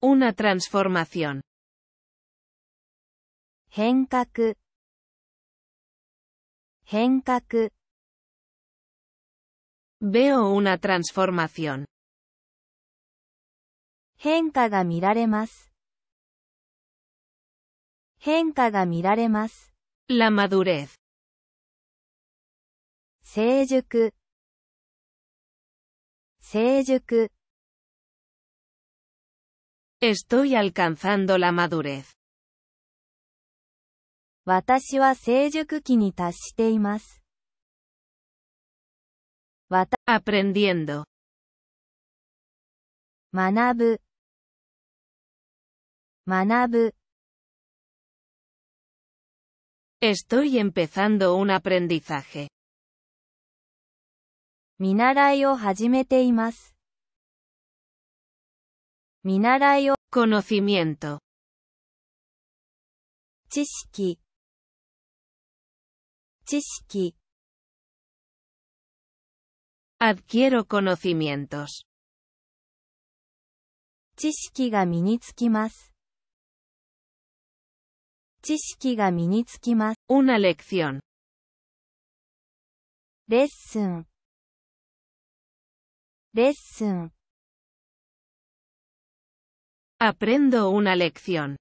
Una transformación. Henkaku. Henkaku. Veo una transformación. Henka ga más. Henka ga más La madurez. Seijuku. Seijuku. Estoy alcanzando la madurez. aprendiendo. Manabu. Manabu. Estoy empezando un aprendizaje. 見習いを始めています。見習いを conocimiento 知識知識 adquiero conocimientos 知識が身につきます知識が身につきます。una lección レッスンレッスン Aprendo una lección.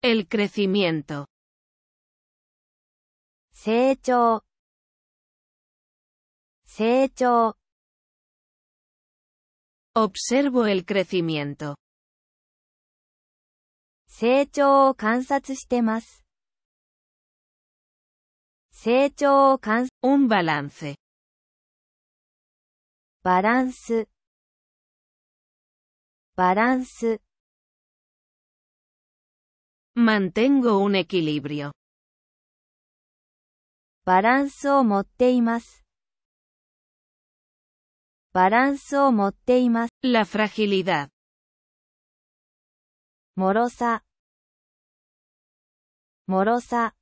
El crecimiento. Observo el crecimiento. 成長を観察してます。un balance. Balance. Balance. Mantengo un equilibrio. Balance o Paranzo Balance La fragilidad. Morosa. Morosa.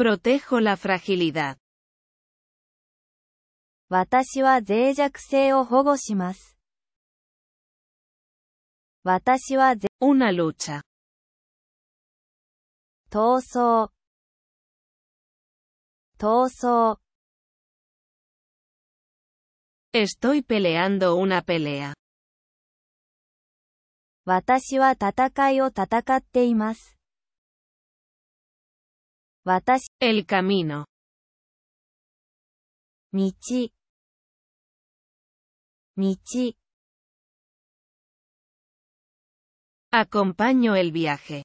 Protejo la fragilidad. 私は脆弱性を保護します。私は Una lucha. 闘争闘争 Estoy peleando una pelea. 私は戦いを戦っています。El camino. Michi. Michi. Acompaño el viaje.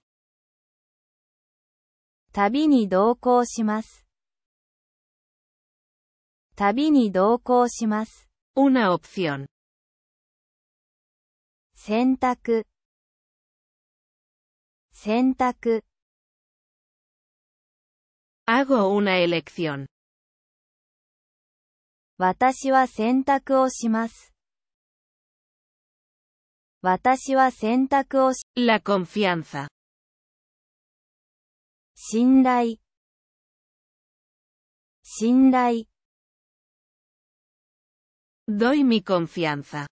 Tabi ni doukou shimasu. Tabi ni doukou Una opción. Sentaku. Sentaku. Hago una elección. 私は選択をします。私は選択をし、La confianza. 信頼。信頼。Doy mi confianza.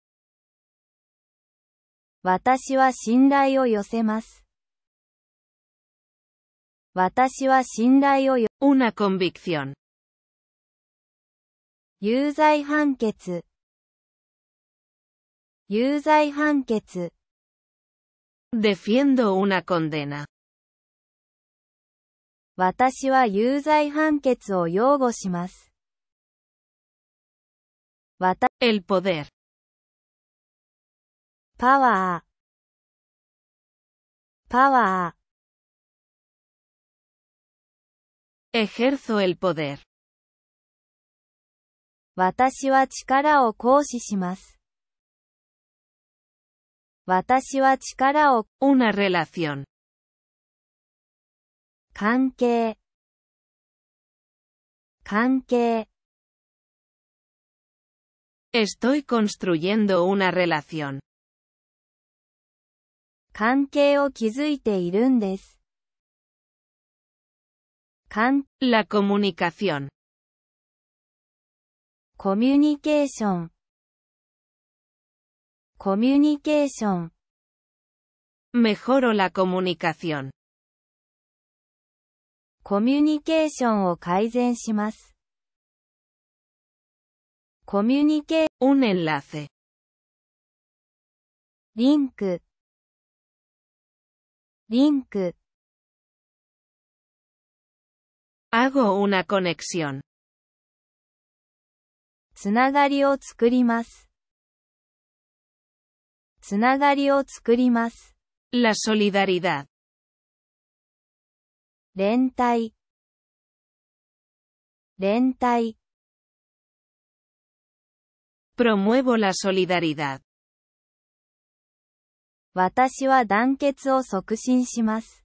私は信頼を寄せます。私は信頼をよ。Una convicción. 有罪判決。有罪判決。Defiendo una condena. 私は有罪判決を擁護します。El poder. パワー。パワー。Ejerzo el poder. Watashi wa o Kokishimas. Watashi wa o una relación. Kankei, Kankei. Estoy construyendo una relación. Kankei o Kisuite irundes. Kant, la comunicación. Communication. Communication. Mejoro la comunicación. Communication を改善します。Communication. Un enlace. Link. Link. Hago una conexión. つながりを作ります。つながりを作ります。La solidaridad. 連帯連帯 Promuevo la solidaridad. 私は団結を促進します。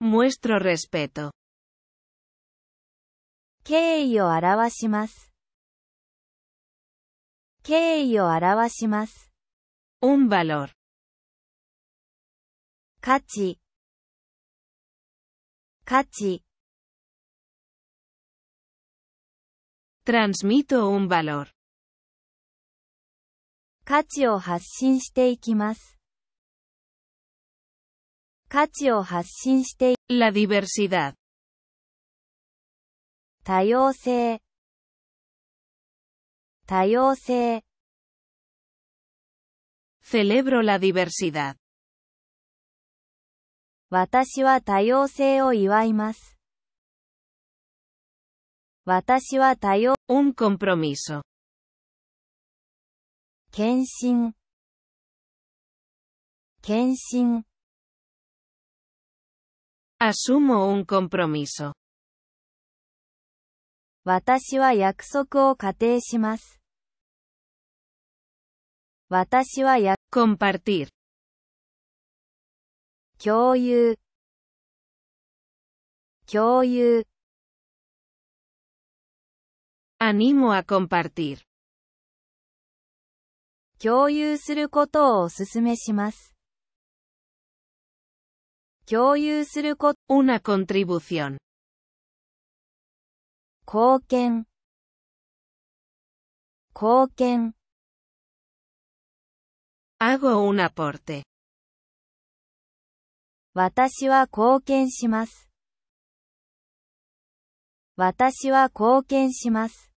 Muestro respeto. Kei o arawashimasu. Kei o más. Un valor. Kachi. Kachi. Transmito un valor. Kachi o shite 価値を発信している。La diversidad. 多様性。多様性。Celebro la diversidad. 私は多様性を祝います。私は多様、un compromiso。献身。献身。Asumo un compromiso. 私は約束を仮定します。私はや、compartir。共有。共有。animo a compartir。共有することをお勧めします。共有すること。una contribución 貢献貢献 hago un aporte 私は貢献します。私は貢献します。